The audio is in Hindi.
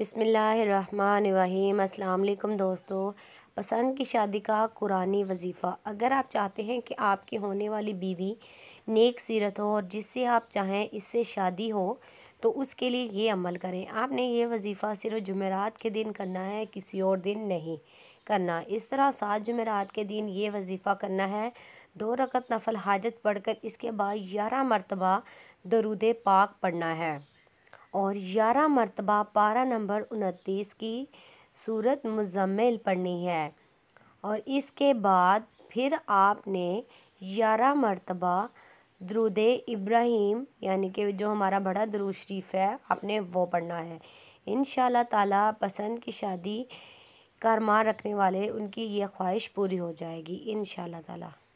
बिसमीम् अल्लाम दोस्तों पसंद की शादी का कुरानी वजीफ़ा अगर आप चाहते हैं कि आपकी होने वाली बीवी नेक सीरत हो और जिससे आप चाहें इससे शादी हो तो उसके लिए ये अमल करें आपने ये वजीफ़ा सिर्फ जुमेरात के दिन करना है किसी और दिन नहीं करना इस तरह सात जुमेरात के दिन ये वजीफ़ा करना है दो रकत नफल हाजत पढ़कर इसके बाद ग्यारह मरतबा दरूद पाक पढ़ना है और ग्यारह मरतबा पारा नंबर उनतीस की सूरत मुजम्मिल पढ़नी है और इसके बाद फिर आपने ग्यारह मरतबा द्रुद इब्राहिम यानी कि जो हमारा बड़ा दरू शरीफ है आपने वो पढ़ना है इन ताला पसंद की शादी कारमार रखने वाले उनकी ये ख्वाहिश पूरी हो जाएगी इन ताला